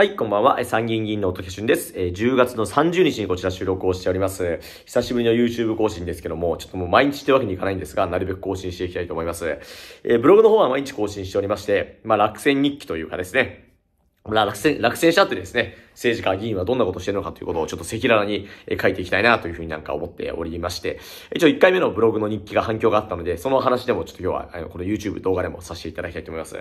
はい、こんばんは。参議院議員の音木俊です。え10月の30日にこちら収録をしております。久しぶりの YouTube 更新ですけども、ちょっともう毎日ってわけにいかないんですが、なるべく更新していきたいと思います。えー、ブログの方は毎日更新しておりまして、まあ、落選日記というかですね、まあ、落選、落選者ってですね、政治家、議員はどんなことをしてるのかということをちょっと赤裸々に書いていきたいなというふうになんか思っておりまして、一応1回目のブログの日記が反響があったので、その話でもちょっと今日は、この YouTube 動画でもさせていただきたいと思います。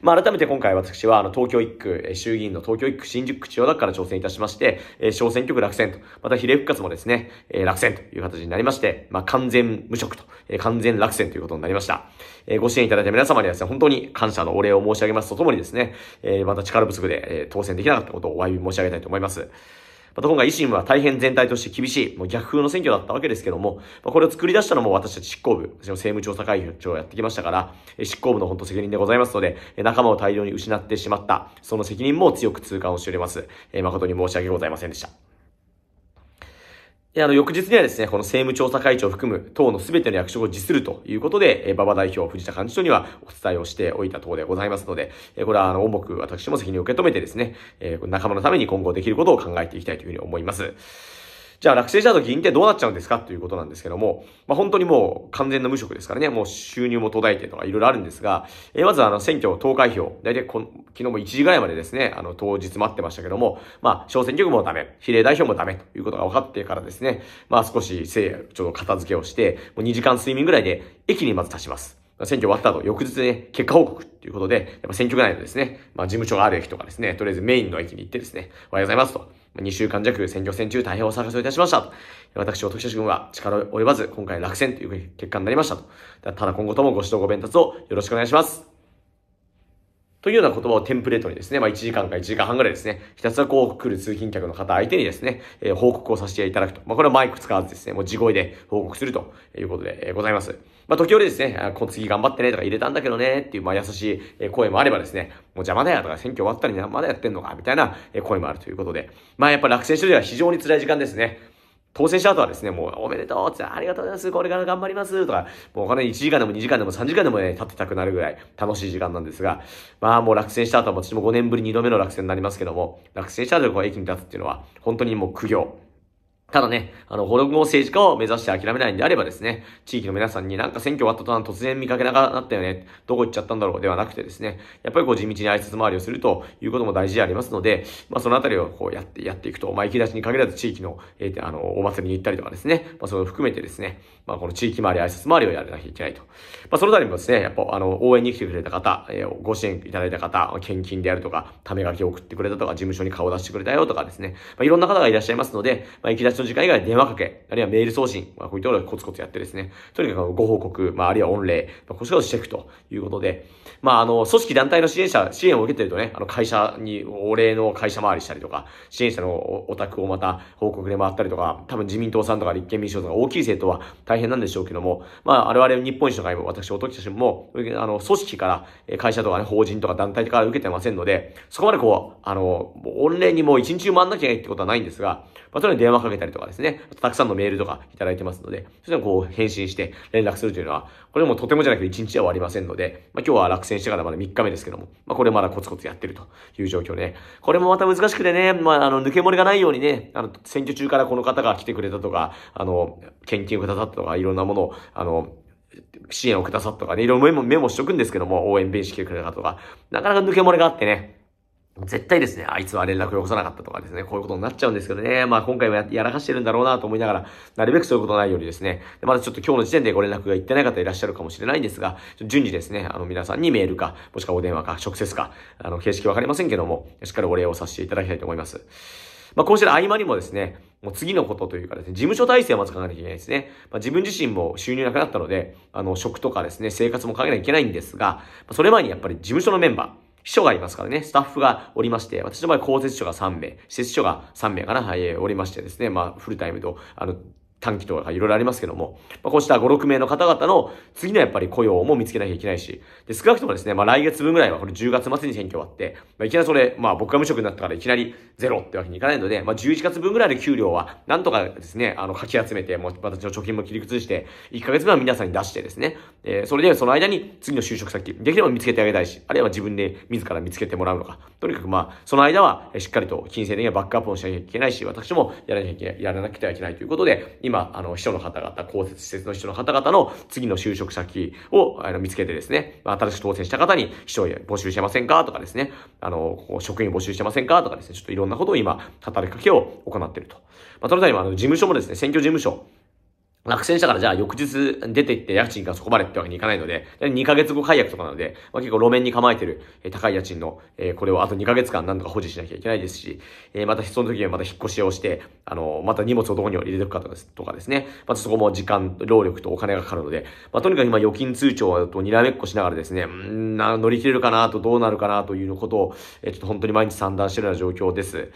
まあ、改めて今回私は、あの、東京1区、衆議院の東京1区新宿区千代田区から挑戦いたしまして、小選挙区落選と、また比例復活もですね、落選という形になりまして、まあ、完全無職と、完全落選ということになりました。ご支援いただいた皆様にはですね、本当に感謝のお礼を申し上げますとともにですね、また力不足で当選できなかったことをお詫び申し上げます。申し上げたいと思います。また今回維新は大変全体として厳しい、もう逆風の選挙だったわけですけども、まこれを作り出したのも私たち執行部、私政務調査会議長をやってきましたから、執行部の本当責任でございますので、仲間を大量に失ってしまった、その責任も強く痛感をしております。誠に申し訳ございませんでした。あの、翌日にはですね、この政務調査会長を含む党の全ての役職を辞するということで、馬場代表、藤田幹事長にはお伝えをしておいた党でございますので、これはあの、重く私も責任を受け止めてですね、仲間のために今後できることを考えていきたいというふうに思います。じゃあ落選したと議員ってどうなっちゃうんですかということなんですけども、まあ、本当にもう完全な無職ですからね、もう収入も途絶えてとかいろいろあるんですが、えー、まずあの選挙投開票、大体こ昨日も1時ぐらいまでですね、あの当日待ってましたけども、まあ小選挙区もダメ、比例代表もダメということが分かってからですね、まあ少しせい、ちょっと片付けをして、もう2時間睡眠ぐらいで駅にまず立ちます。選挙終わった後、翌日ね、結果報告ということで、やっぱ選挙区内のですね、まあ事務所がある駅とかですね、とりあえずメインの駅に行ってですね、おはようございますと。2週間弱選挙戦中大変お騒がせをいたしました。私、乙吉君は力及ばず、今回落選という結果になりましたただ今後ともご指導ご鞭達をよろしくお願いします。というような言葉をテンプレートにですね、まあ1時間か1時間半ぐらいですね、ひたすらこう来る通勤客の方相手にですね、えー、報告をさせていただくと。まあこれはマイク使わずですね、もう地声で報告するということでございます。まあ時折ですね、あこ次頑張ってねとか入れたんだけどねっていう、まあ優しい声もあればですね、もう邪魔だよとか選挙終わったりまだやってんのかみたいな声もあるということで、まあやっぱ落選してるでは非常に辛い時間ですね。当選した後はですね、もうおめでとうって、ありがとうございます、これから頑張りますとか、もうお金1時間でも2時間でも3時間でもね、立ってたくなるぐらい楽しい時間なんですが、まあもう落選した後は私も5年ぶり2度目の落選になりますけども、落選した後でこう駅に立つっていうのは、本当にもう苦行。ただね、あの、ホログの政治家を目指して諦めないんであればですね、地域の皆さんになんか選挙終わった途端突然見かけなくなったよね、どこ行っちゃったんだろうではなくてですね、やっぱりこう地道に挨拶回りをするということも大事でありますので、まあそのあたりをこうやってやっていくと、まあ行き出しに限らず地域の、えー、あの、お祭りに行ったりとかですね、まあそれを含めてですね、まあこの地域回り、挨拶回りをやらなきゃいけないと。まあそのあたりもですね、やっぱあの、応援に来てくれた方、えー、ご支援いただいた方、献金であるとか、ため書きを送ってくれたとか、事務所に顔を出してくれたよとかですね、まあいろんな方がいらっしゃいますので、まあ行き出し所持以外は電話かけ、あるいはメール送信、まあ、こういったことをコツコツやってですね、とにかくご報告、まあ、あるいは御礼、まあ、こちらをしていくということで、まあ、あの、組織団体の支援者、支援を受けてるとね、あの、会社に、お礼の会社回りしたりとか、支援者のお宅をまた報告で回ったりとか、多分自民党さんとか立憲民主党とか大きい政党は大変なんでしょうけども、まあ、我々日本一の会も、私、おときたちも、あの、組織から、会社とかね、法人とか団体から受けてませんので、そこまでこう、あの、御礼にもう一日中回んなきゃいけないってことはないんですが、まあ、とにかく電話かけたりとかですね、たくさんのメールとかいただいてますので、そしてこう返信して連絡するというのは、これもとてもじゃなくて1日は終わりませんので、まあ今日は落選してからまだ3日目ですけども、まあこれまだコツコツやってるという状況で、ね、これもまた難しくてね、まああの抜け漏れがないようにね、あの選挙中からこの方が来てくれたとか、あの、献金をくださったとか、いろんなものを、あの、支援をくださったとかね、いろいろメモメモしとくんですけども、応援弁士来てくれたとか、なかなか抜け漏れがあってね、絶対ですね、あいつは連絡をよこさなかったとかですね、こういうことになっちゃうんですけどね、まあ今回もやらかしてるんだろうなと思いながら、なるべくそういうことないようにですね、まだちょっと今日の時点でご連絡がいってない方いらっしゃるかもしれないんですが、順次ですね、あの皆さんにメールか、もしくはお電話か、直接か、あの形式わかりませんけども、しっかりお礼をさせていただきたいと思います。まあ、こうした合間にもですね、もう次のことというかですね、事務所体制をまず考えなきゃいけないですね。まあ、自分自身も収入なくなったので、あの、職とかですね、生活も考えなきゃいけないんですが、それ前にやっぱり事務所のメンバー、秘書がいますからね、スタッフがおりまして、私の場合、公設秘書が3名、施設秘書が3名かな、はい、おりましてですね、まあ、フルタイムと、あの、短期とかいろいろありますけども、まあ、こうした5、6名の方々の次のやっぱり雇用も見つけなきゃいけないし、で、少なくともですね、まあ来月分ぐらいはこれ10月末に選挙終わって、まあいきなりそれ、まあ僕が無職になったからいきなりゼロってわけにいかないので、まあ11月分ぐらいの給料はなんとかですね、あの、かき集めて、もう私の貯金も切り崩して、1ヶ月分は皆さんに出してですね、えー、それでその間に次の就職先、できれば見つけてあげたいし、あるいは自分で自ら見つけてもらうのか、とにかくまあ、その間はしっかりと金銭的はバックアップをしなきゃいけないし、私もやらなきゃいけない、やらなきゃいけないということで、今今、あの、秘書の方々、公設施設の秘書の方々の次の就職先をあの見つけてですね、新しく当選した方に秘書募集してませんかとかですね、あの、職員募集してませんかとかですね、ちょっといろんなことを今、働きかけを行っていると。まあ、その際にも、あの、事務所もですね、選挙事務所、落選したからじゃあ翌日出て行って家賃がそこまでってわけにいかないので、2ヶ月後解約とかなので、まあ、結構路面に構えてる、え高い家賃の、えこれをあと2ヶ月間何とか保持しなきゃいけないですし、えまたその時はまた引っ越しをして、あのまた荷物をどこに入れていくかとかですね、またそこも時間、労力とお金がかかるので、まあ、とにかく今預金通帳とにらめっこしながらですね、うんな乗り切れるかなとどうなるかなということを、えちょっと本当に毎日算段してるような状況です。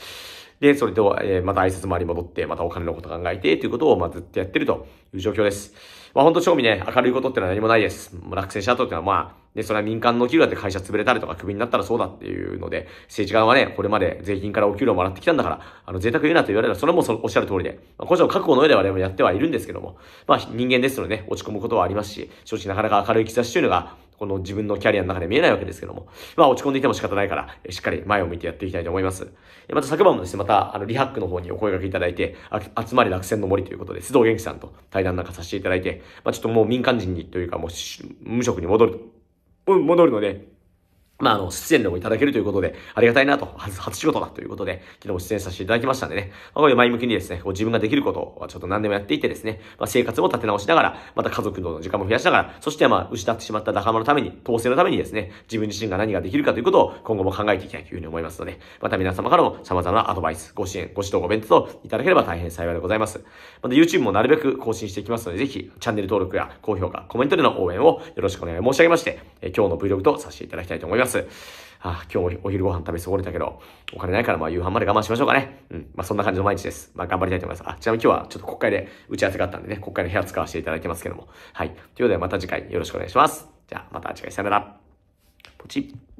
で、それと、えー、また挨拶回り戻って、またお金のこと考えて、ということを、まあ、ずっとやってるという状況です。まあ、ほんと、正味ね、明るいことってのは何もないです。落選した後ってのは、まあ、で、それは民間の給料で会社潰れたりとか、クビになったらそうだっていうので、政治家はね、これまで税金からお給料もらってきたんだから、あの、贅沢言うなと言われたら、それもそのおっしゃる通りで、まあ、個人の覚悟の上で我々もやってはいるんですけども、まあ、人間ですのでね、落ち込むことはありますし、正直なかなか明るい兆しというのが、この自分のキャリアの中で見えないわけですけども、まあ落ち込んでいても仕方ないから、しっかり前を向いてやっていきたいと思います。また昨晩もですね、また、あの、リハックの方にお声掛けいただいて、集まり落選の森ということで、須藤元気さんと対談なんかさせていただいて、まあちょっともう民間人にというか、もう無職に戻るうん、戻るので、まあ、あの、出演でもいただけるということで、ありがたいなと、初、初仕事だということで、昨日も出演させていただきましたんでね、まあ、こういう前向きにですね、こう自分ができることをちょっと何でもやっていてですね、まあ、生活も立て直しながら、また家族の時間も増やしながら、そしてまあ、失ってしまった仲間のために、統制のためにですね、自分自身が何ができるかということを今後も考えていきたいというふうに思いますので、また皆様からも様々なアドバイス、ご支援、ご指導、ご弁当といただければ大変幸いでございます。また YouTube もなるべく更新していきますので、ぜひ、チャンネル登録や高評価、コメントでの応援をよろしくお願い申し上げまして、え今日の Vlog とさせていただきたいと思います。ます。あ、今日お昼ご飯食べ過ごれたけど、お金ないからまあ夕飯まで我慢しましょうかね。うん。まあそんな感じの毎日です。まあ頑張りたいと思います。あ、ちなみに今日はちょっと国会で打ち合わせがあったんでね、国会の部屋使わせていただいてますけども。はい。ということでまた次回よろしくお願いします。じゃあまた次回さよなら。ポチッ。